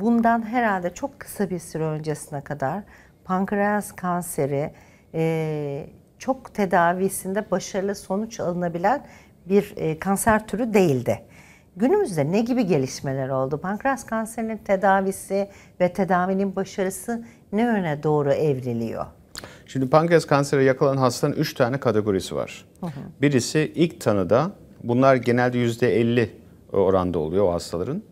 bundan herhalde çok kısa bir süre öncesine kadar pankreas kanseri e, çok tedavisinde başarılı sonuç alınabilen bir e, kanser türü değildi. Günümüzde ne gibi gelişmeler oldu? Pankreas kanserinin tedavisi ve tedavinin başarısı ne yöne doğru evriliyor? Şimdi pankreas kanseri yakalan hastanın 3 tane kategorisi var. Hı hı. Birisi ilk tanıda bunlar genelde %50 oranda oluyor o hastaların.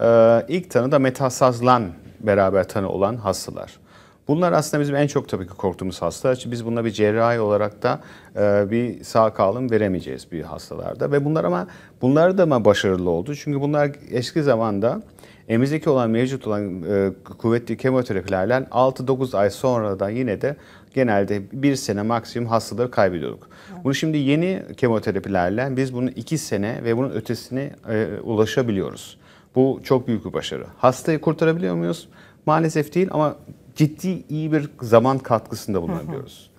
Ee, ilk tanı da metasazlan beraber tanı olan hastalar. Bunlar aslında bizim en çok tabii ki korktuğumuz hastalar. Çünkü biz bununla bir cerrahi olarak da e, bir sağ kalım veremeyeceğiz bir hastalarda. Ve bunlar ama bunlar da mı başarılı oldu. Çünkü bunlar eski zamanda emizdeki olan mevcut olan e, kuvvetli kemoterapilerle 6-9 ay sonradan yine de genelde bir sene maksimum hastaları kaybediyorduk. Bunu şimdi yeni kemoterapilerle biz bunu 2 sene ve bunun ötesine e, ulaşabiliyoruz. Bu çok büyük bir başarı. Hastayı kurtarabiliyor muyuz? Maalesef değil ama ciddi iyi bir zaman katkısında bulunabiliyoruz.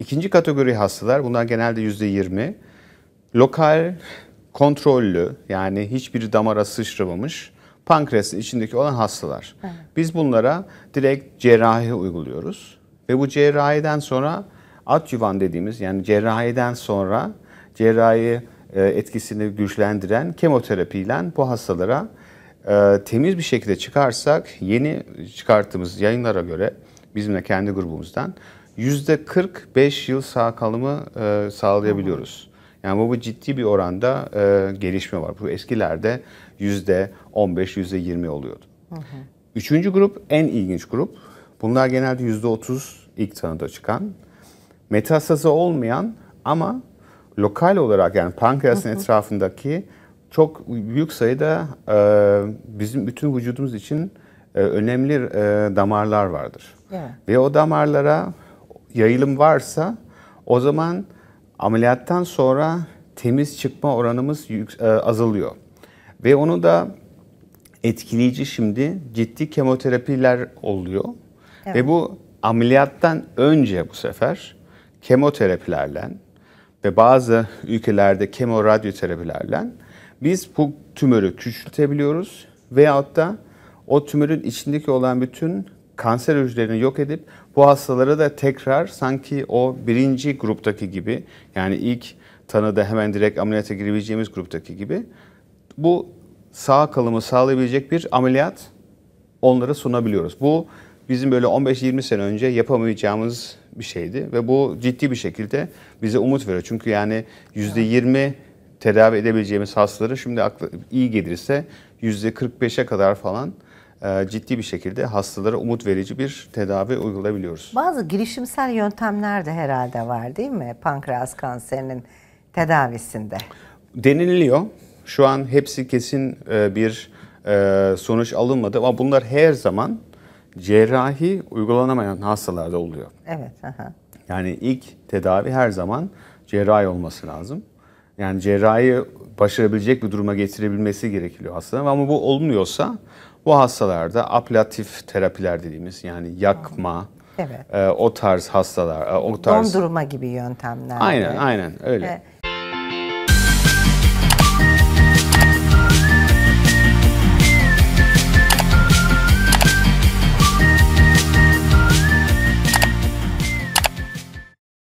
İkinci kategori hastalar bunlar genelde yüzde yirmi. Lokal kontrollü yani hiçbir damara sıçramamış pankreas içindeki olan hastalar. Biz bunlara direkt cerrahi uyguluyoruz ve bu cerrahiden sonra adjuvan dediğimiz yani cerrahiden sonra cerrahi e, etkisini güçlendiren kemoterapiyle bu hastalara e, temiz bir şekilde çıkarsak yeni çıkarttığımız yayınlara göre bizimle kendi grubumuzdan yüzde 45 yıl sağ kalımı e, sağlayabiliyoruz. Yani bu, bu ciddi bir oranda e, gelişme var. Bu eskilerde yüzde 15, yüzde 20 oluyordu. Üçüncü grup en ilginç grup. Bunlar genelde yüzde 30 ilk tanıda çıkan. Metastazı olmayan ama lokal olarak yani pankreasın etrafındaki çok büyük sayıda e, bizim bütün vücudumuz için e, önemli e, damarlar vardır. Yeah. Ve o damarlara yayılım varsa o zaman ameliyattan sonra temiz çıkma oranımız azalıyor. Ve onu da etkileyici şimdi ciddi kemoterapiler oluyor. Evet. Ve bu ameliyattan önce bu sefer kemoterapilerle ve bazı ülkelerde kemoradyoterapilerle radyoterapilerle biz bu tümörü küçültebiliyoruz veyahut da o tümörün içindeki olan bütün kanser hücrelerini yok edip bu hastalara da tekrar sanki o birinci gruptaki gibi yani ilk tanıda hemen direkt ameliyata girebileceğimiz gruptaki gibi bu sağ kalımı sağlayabilecek bir ameliyat onlara sunabiliyoruz. Bu bizim böyle 15-20 sene önce yapamayacağımız bir şeydi ve bu ciddi bir şekilde bize umut veriyor. Çünkü yani %20 tedavi edebileceğimiz hastaları şimdi aklı, iyi gelirse yüzde %45'e kadar falan e, ciddi bir şekilde hastalara umut verici bir tedavi uygulayabiliyoruz. Bazı girişimsel yöntemler de herhalde var değil mi pankreas kanserinin tedavisinde? Denililiyor. Şu an hepsi kesin e, bir e, sonuç alınmadı ama bunlar her zaman cerrahi uygulanamayan hastalarda oluyor. Evet. Aha. Yani ilk tedavi her zaman cerrahi olması lazım. Yani cerrahi başarabilecek bir duruma getirebilmesi gerekiyor hastanın. Ama bu olmuyorsa bu hastalarda aplatif terapiler dediğimiz yani yakma, evet. e, o tarz hastalar, e, o tarz... Dondurma gibi yöntemler. Aynen, aynen öyle. E,